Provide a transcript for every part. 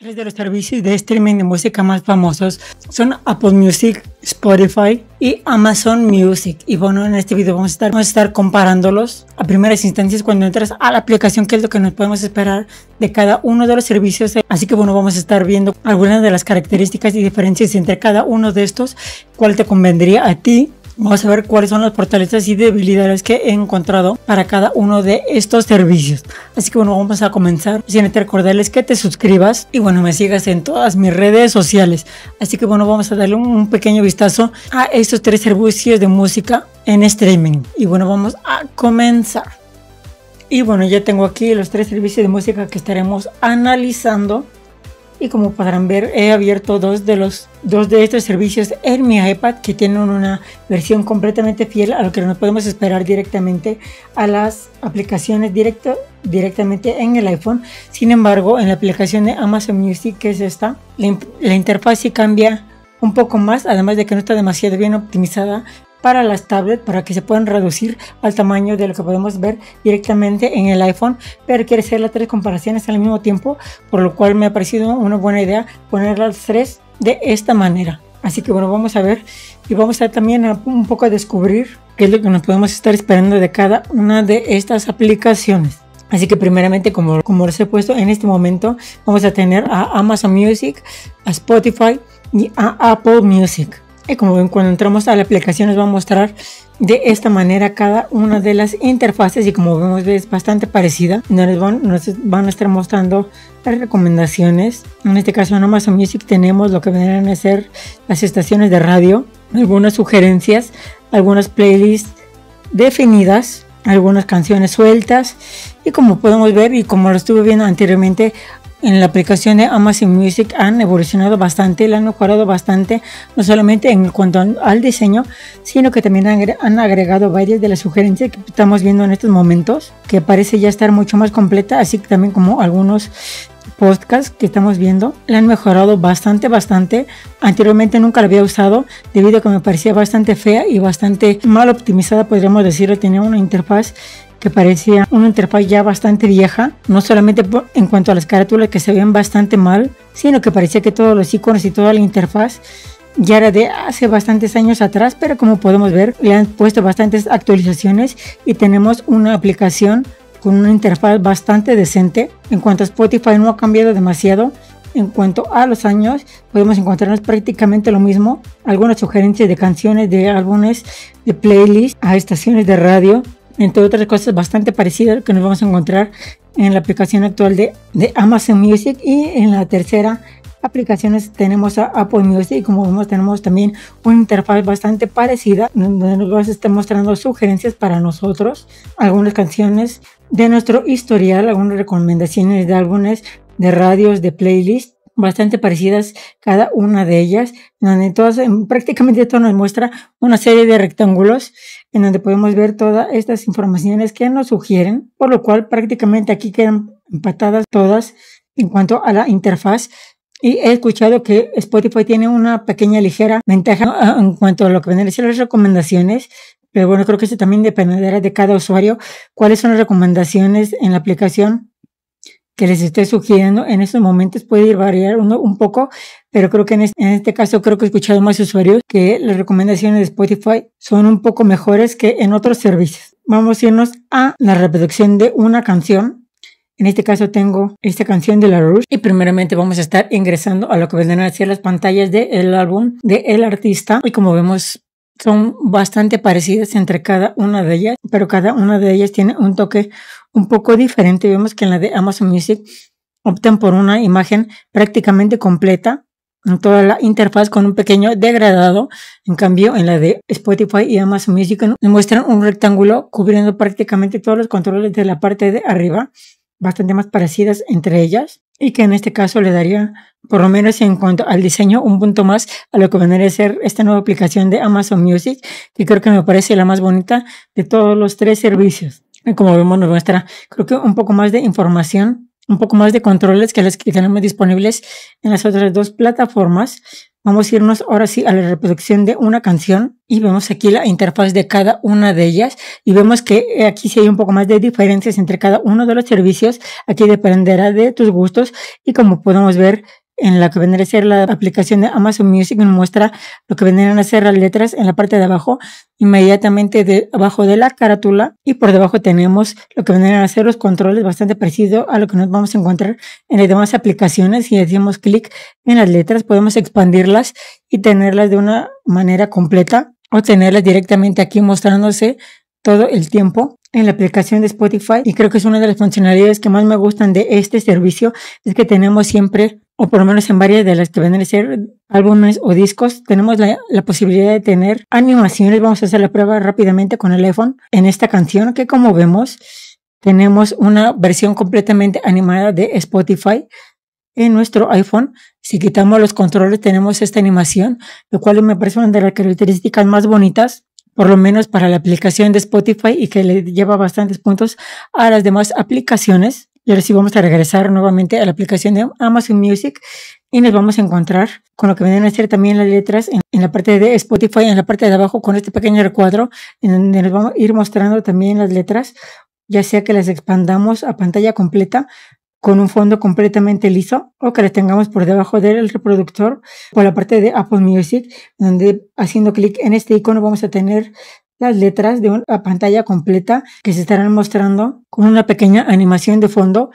Tres de los servicios de streaming de música más famosos son Apple Music, Spotify y Amazon Music. Y bueno, en este video vamos a estar, a estar comparándolos a primeras instancias cuando entras a la aplicación, qué es lo que nos podemos esperar de cada uno de los servicios. Así que bueno, vamos a estar viendo algunas de las características y diferencias entre cada uno de estos, cuál te convendría a ti Vamos a ver cuáles son las fortalezas y debilidades que he encontrado para cada uno de estos servicios. Así que bueno, vamos a comenzar. Sin recordarles que te suscribas y bueno, me sigas en todas mis redes sociales. Así que bueno, vamos a darle un pequeño vistazo a estos tres servicios de música en streaming. Y bueno, vamos a comenzar. Y bueno, ya tengo aquí los tres servicios de música que estaremos analizando y como podrán ver he abierto dos de, los, dos de estos servicios en mi iPad que tienen una versión completamente fiel a lo que nos podemos esperar directamente a las aplicaciones directo, directamente en el iPhone. Sin embargo, en la aplicación de Amazon Music, que es esta, la, la interfaz sí cambia un poco más, además de que no está demasiado bien optimizada para las tablets para que se puedan reducir al tamaño de lo que podemos ver directamente en el iPhone, pero quiere hacer las tres comparaciones al mismo tiempo, por lo cual me ha parecido una buena idea poner las tres de esta manera. Así que bueno, vamos a ver y vamos a también un poco a descubrir qué es lo que nos podemos estar esperando de cada una de estas aplicaciones. Así que primeramente, como, como les he puesto en este momento, vamos a tener a Amazon Music, a Spotify y a Apple Music como cuando entramos a la aplicación nos va a mostrar de esta manera cada una de las interfaces y como vemos es bastante parecida. Nos van, nos van a estar mostrando las recomendaciones. En este caso en Amazon Music tenemos lo que van a ser las estaciones de radio, algunas sugerencias, algunas playlists definidas algunas canciones sueltas y como podemos ver y como lo estuve viendo anteriormente en la aplicación de Amazon Music han evolucionado bastante, la han mejorado bastante, no solamente en cuanto al diseño, sino que también han agregado varias de las sugerencias que estamos viendo en estos momentos, que parece ya estar mucho más completa, así que también como algunos podcasts que estamos viendo la han mejorado bastante bastante anteriormente nunca la había usado debido a que me parecía bastante fea y bastante mal optimizada podríamos decirlo tenía una interfaz que parecía una interfaz ya bastante vieja, no solamente en cuanto a las carátulas que se ven bastante mal, sino que parecía que todos los iconos y toda la interfaz ya era de hace bastantes años atrás, pero como podemos ver, le han puesto bastantes actualizaciones y tenemos una aplicación con una interfaz bastante decente. En cuanto a Spotify no ha cambiado demasiado, en cuanto a los años, podemos encontrarnos prácticamente lo mismo. Algunas sugerencias de canciones, de álbumes, de playlists, a estaciones de radio, entre otras cosas bastante parecidas que nos vamos a encontrar en la aplicación actual de, de Amazon Music y en la tercera aplicación tenemos a Apple Music y como vemos tenemos también una interfaz bastante parecida donde nos a estar mostrando sugerencias para nosotros, algunas canciones de nuestro historial, algunas recomendaciones de álbumes, de radios, de playlists bastante parecidas cada una de ellas, donde todas, prácticamente esto nos muestra una serie de rectángulos en donde podemos ver todas estas informaciones que nos sugieren, por lo cual prácticamente aquí quedan empatadas todas en cuanto a la interfaz y he escuchado que Spotify tiene una pequeña ligera ventaja ah, en cuanto a lo que vendrían a ser las recomendaciones, pero bueno, creo que eso también dependerá de cada usuario, cuáles son las recomendaciones en la aplicación que les estoy sugiriendo en estos momentos puede ir variar uno un poco, pero creo que en este, en este, caso creo que he escuchado más usuarios que las recomendaciones de Spotify son un poco mejores que en otros servicios. Vamos a irnos a la reproducción de una canción. En este caso tengo esta canción de La Rouge y primeramente vamos a estar ingresando a lo que vendrán a ser las pantallas del álbum De el artista y como vemos son bastante parecidas entre cada una de ellas, pero cada una de ellas tiene un toque un poco diferente. Vemos que en la de Amazon Music optan por una imagen prácticamente completa en toda la interfaz con un pequeño degradado. En cambio, en la de Spotify y Amazon Music muestran un rectángulo cubriendo prácticamente todos los controles de la parte de arriba, bastante más parecidas entre ellas y que en este caso le daría, por lo menos en cuanto al diseño, un punto más a lo que vendría a ser esta nueva aplicación de Amazon Music, que creo que me parece la más bonita de todos los tres servicios. como vemos, nos muestra, creo que un poco más de información, un poco más de controles que las que tenemos disponibles en las otras dos plataformas. Vamos a irnos ahora sí a la reproducción de una canción y vemos aquí la interfaz de cada una de ellas y vemos que eh, aquí sí hay un poco más de diferencias entre cada uno de los servicios. Aquí dependerá de tus gustos y como podemos ver en la que vendría a ser la aplicación de Amazon Music, nos muestra lo que vendrían a ser las letras en la parte de abajo, inmediatamente debajo de la carátula y por debajo tenemos lo que vendrían a ser los controles bastante parecido a lo que nos vamos a encontrar en las demás aplicaciones. Si hacemos clic en las letras podemos expandirlas y tenerlas de una manera completa o tenerlas directamente aquí mostrándose todo el tiempo en la aplicación de Spotify y creo que es una de las funcionalidades que más me gustan de este servicio es que tenemos siempre o por lo menos en varias de las que venden a ser álbumes o discos, tenemos la, la, posibilidad de tener animaciones. Vamos a hacer la prueba rápidamente con el iPhone en esta canción que como vemos tenemos una versión completamente animada de Spotify en nuestro iPhone. Si quitamos los controles tenemos esta animación, lo cual me parece una de las características más bonitas por lo menos para la aplicación de Spotify y que le lleva bastantes puntos a las demás aplicaciones. Y ahora sí vamos a regresar nuevamente a la aplicación de Amazon Music y nos vamos a encontrar con lo que vienen a ser también las letras en, la parte de Spotify, en la parte de abajo con este pequeño recuadro en donde nos vamos a ir mostrando también las letras, ya sea que las expandamos a pantalla completa con un fondo completamente liso o que las tengamos por debajo del reproductor por la parte de Apple Music, donde haciendo clic en este icono vamos a tener las letras de una pantalla completa que se estarán mostrando con una pequeña animación de fondo,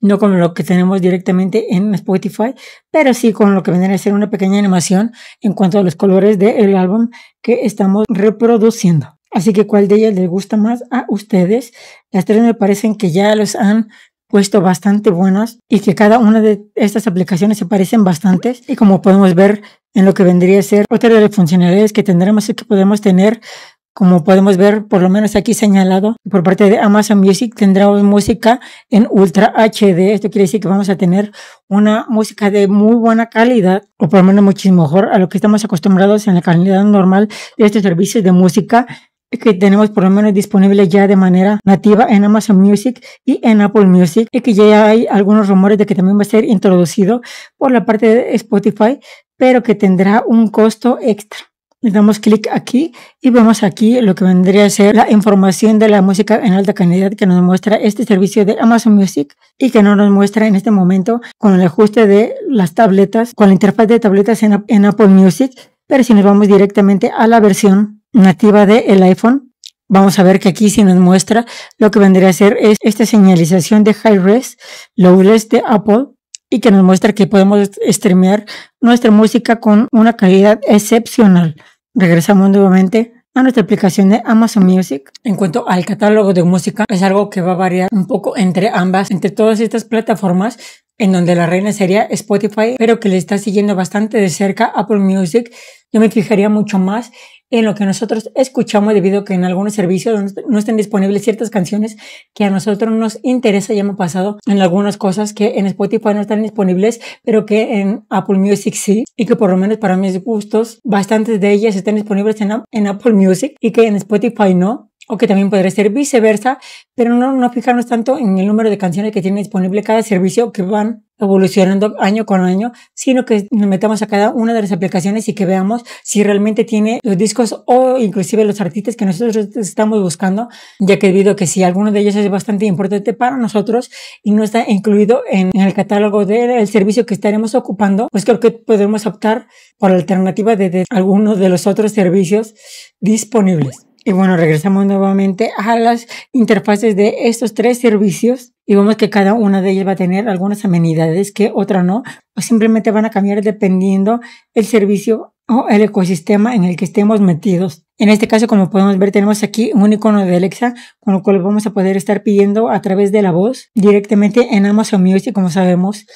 no con lo que tenemos directamente en Spotify, pero sí con lo que vendría a ser una pequeña animación en cuanto a los colores del álbum que estamos reproduciendo. Así que cuál de ellas les gusta más a ustedes. Las tres me parecen que ya los han puesto bastante buenas y que cada una de estas aplicaciones se parecen bastantes y como podemos ver en lo que vendría a ser otra de las funcionalidades que tendremos es que podemos tener como podemos ver, por lo menos aquí señalado por parte de Amazon Music, tendrá música en Ultra HD. Esto quiere decir que vamos a tener una música de muy buena calidad, o por lo menos muchísimo mejor a lo que estamos acostumbrados en la calidad normal de estos servicios de música que tenemos por lo menos disponible ya de manera nativa en Amazon Music y en Apple Music y que ya hay algunos rumores de que también va a ser introducido por la parte de Spotify, pero que tendrá un costo extra. Le damos clic aquí y vemos aquí lo que vendría a ser la información de la música en alta calidad que nos muestra este servicio de Amazon Music y que no nos muestra en este momento con el ajuste de las tabletas, con la interfaz de tabletas en, Apple Music. Pero si nos vamos directamente a la versión nativa del iPhone, vamos a ver que aquí sí nos muestra lo que vendría a ser es esta señalización de High Res, Low-Res de Apple y que nos muestra que podemos streamear nuestra música con una calidad excepcional. Regresamos nuevamente a nuestra aplicación de Amazon Music. En cuanto al catálogo de música, es algo que va a variar un poco entre ambas, entre todas estas plataformas en donde la reina sería Spotify, pero que le está siguiendo bastante de cerca Apple Music. Yo me fijaría mucho más en lo que nosotros escuchamos debido a que en algunos servicios no estén disponibles ciertas canciones que a nosotros nos interesa. Ya me ha pasado en algunas cosas que en Spotify no están disponibles, pero que en Apple Music sí, y que por lo menos para mis gustos, bastantes de ellas están disponibles en Apple Music y que en Spotify no o que también podría ser viceversa, pero no no fijarnos tanto en el número de canciones que tiene disponible cada servicio que van evolucionando año con año, sino que nos metamos a cada una de las aplicaciones y que veamos si realmente tiene los discos o inclusive los artistas que nosotros estamos buscando, ya que debido a que si alguno de ellos es bastante importante para nosotros y no está incluido en, el catálogo del servicio que estaremos ocupando, pues creo que podemos optar por la alternativa de, de algunos de los otros servicios disponibles. Y bueno, regresamos nuevamente a las interfaces de estos tres servicios y vemos que cada una de ellas va a tener algunas amenidades que otra no, o pues simplemente van a cambiar dependiendo el servicio o el ecosistema en el que estemos metidos. En este caso, como podemos ver, tenemos aquí un icono de Alexa, con lo cual vamos a poder estar pidiendo a través de la voz directamente en Amazon Music, como sabemos.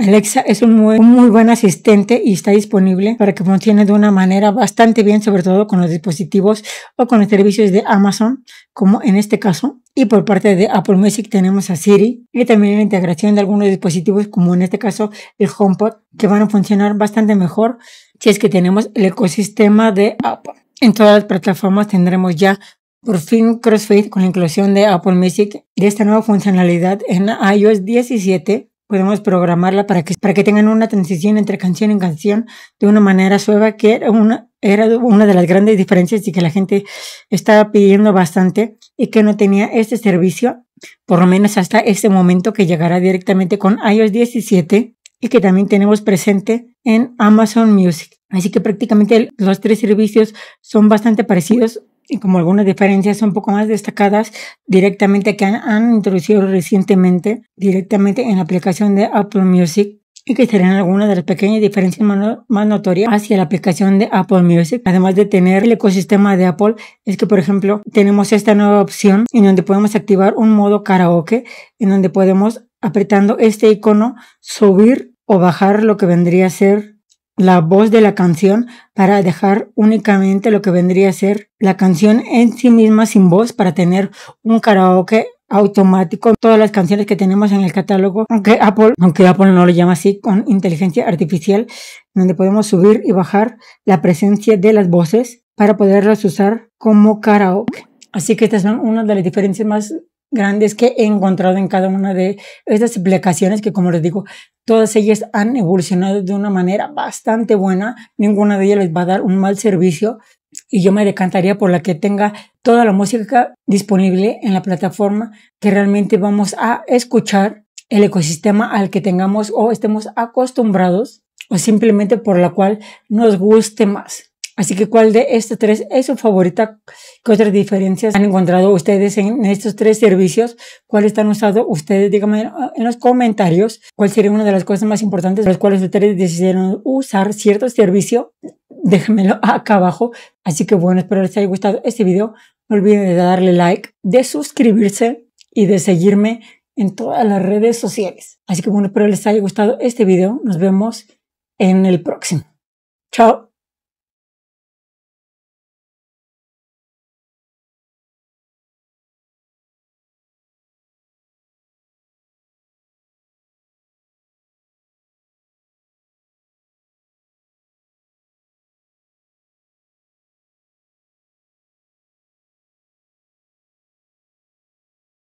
Alexa es un muy, muy, buen asistente y está disponible para que funcione de una manera bastante bien, sobre todo con los dispositivos o con los servicios de Amazon, como en este caso. Y por parte de Apple Music tenemos a Siri y también la integración de algunos dispositivos, como en este caso el HomePod, que van a funcionar bastante mejor si es que tenemos el ecosistema de Apple. En todas las plataformas tendremos ya por fin CrossFit con la inclusión de Apple Music y esta nueva funcionalidad en iOS 17 podemos programarla para que, para que tengan una transición entre canción en canción de una manera suave, que era una, era una de las grandes diferencias y que la gente estaba pidiendo bastante y que no tenía este servicio, por lo menos hasta este momento que llegará directamente con iOS 17 y que también tenemos presente en Amazon Music. Así que prácticamente los tres servicios son bastante parecidos y como algunas diferencias un poco más destacadas directamente que han, introducido recientemente directamente en la aplicación de Apple Music y que serían algunas de las pequeñas diferencias más, más notorias hacia la aplicación de Apple Music. Además de tener el ecosistema de Apple, es que por ejemplo tenemos esta nueva opción en donde podemos activar un modo karaoke, en donde podemos apretando este icono subir o bajar lo que vendría a ser la voz de la canción para dejar únicamente lo que vendría a ser la canción en sí misma sin voz para tener un karaoke automático todas las canciones que tenemos en el catálogo aunque Apple aunque Apple no lo llama así con inteligencia artificial donde podemos subir y bajar la presencia de las voces para poderlas usar como karaoke así que estas son una de las diferencias más grandes que he encontrado en cada una de estas aplicaciones que como les digo, todas ellas han evolucionado de una manera bastante buena, ninguna de ellas les va a dar un mal servicio y yo me decantaría por la que tenga toda la música disponible en la plataforma que realmente vamos a escuchar el ecosistema al que tengamos o estemos acostumbrados o simplemente por la cual nos guste más. Así que, ¿cuál de estos tres es su favorita? ¿Qué otras diferencias han encontrado ustedes en estos tres servicios? ¿Cuáles están usado ustedes? Díganme en los comentarios cuál sería una de las cosas más importantes por las cuales ustedes decidieron usar cierto servicio. Déjenmelo acá abajo. Así que bueno, espero les haya gustado este video. No olviden de darle like, de suscribirse y de seguirme en todas las redes sociales. Así que bueno, espero les haya gustado este video. Nos vemos en el próximo. Chao.